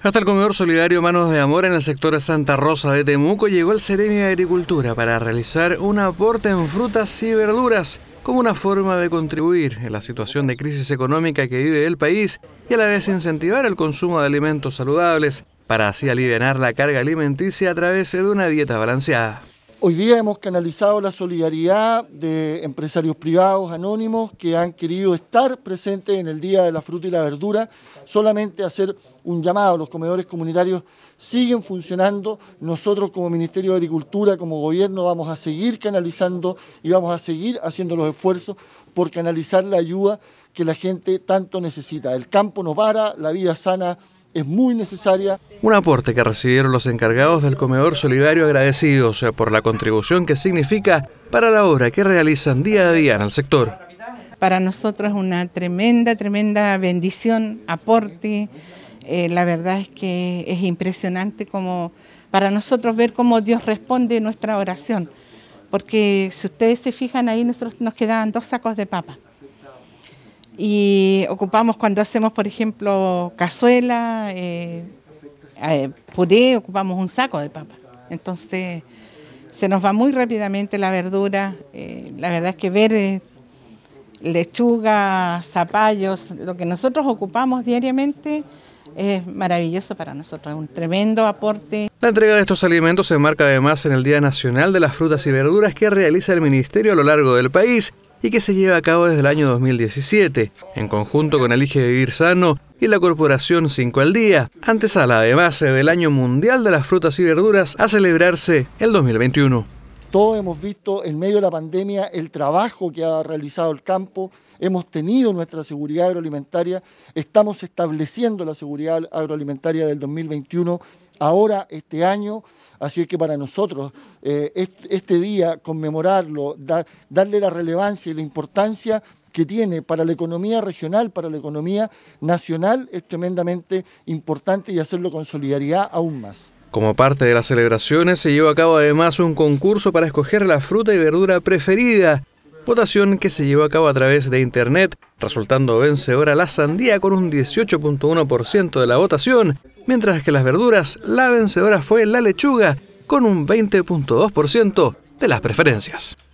Hasta el comedor solidario Manos de Amor en el sector de Santa Rosa de Temuco llegó el Ceremia de Agricultura para realizar un aporte en frutas y verduras como una forma de contribuir en la situación de crisis económica que vive el país y a la vez incentivar el consumo de alimentos saludables para así aliviar la carga alimenticia a través de una dieta balanceada. Hoy día hemos canalizado la solidaridad de empresarios privados anónimos que han querido estar presentes en el Día de la Fruta y la Verdura, solamente hacer un llamado. Los comedores comunitarios siguen funcionando. Nosotros como Ministerio de Agricultura, como gobierno, vamos a seguir canalizando y vamos a seguir haciendo los esfuerzos por canalizar la ayuda que la gente tanto necesita. El campo no para, la vida sana es muy necesaria. Un aporte que recibieron los encargados del comedor solidario agradecidos por la contribución que significa para la obra que realizan día a día en el sector. Para nosotros es una tremenda, tremenda bendición, aporte. Eh, la verdad es que es impresionante como para nosotros ver cómo Dios responde nuestra oración. Porque si ustedes se fijan ahí, nosotros nos quedaban dos sacos de papa y ocupamos cuando hacemos, por ejemplo, cazuela, eh, eh, puré, ocupamos un saco de papa. Entonces se nos va muy rápidamente la verdura. Eh, la verdad es que verde, lechuga, zapallos, lo que nosotros ocupamos diariamente es maravilloso para nosotros, es un tremendo aporte. La entrega de estos alimentos se enmarca además en el Día Nacional de las Frutas y Verduras que realiza el Ministerio a lo largo del país y que se lleva a cabo desde el año 2017, en conjunto con el IGE Vivir Sano y la Corporación 5 al Día, antes antesala además del Año Mundial de las Frutas y Verduras a celebrarse el 2021. Todos hemos visto en medio de la pandemia el trabajo que ha realizado el campo, hemos tenido nuestra seguridad agroalimentaria, estamos estableciendo la seguridad agroalimentaria del 2021 ahora, este año. Así que para nosotros, eh, este, día, conmemorarlo, darle la relevancia y la importancia que tiene para la economía regional, para la economía nacional, es tremendamente importante y hacerlo con solidaridad aún más. Como parte de las celebraciones se llevó a cabo además un concurso para escoger la fruta y verdura preferida, votación que se llevó a cabo a través de Internet, resultando vencedora la sandía con un 18.1% de la votación, mientras que las verduras, la vencedora fue la lechuga, con un 20.2% de las preferencias.